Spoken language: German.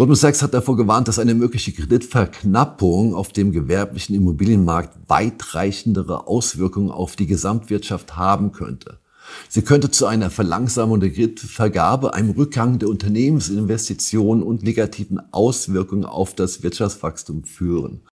Goldman Sachs hat davor gewarnt, dass eine mögliche Kreditverknappung auf dem gewerblichen Immobilienmarkt weitreichendere Auswirkungen auf die Gesamtwirtschaft haben könnte. Sie könnte zu einer Verlangsamung der Kreditvergabe, einem Rückgang der Unternehmensinvestitionen und negativen Auswirkungen auf das Wirtschaftswachstum führen.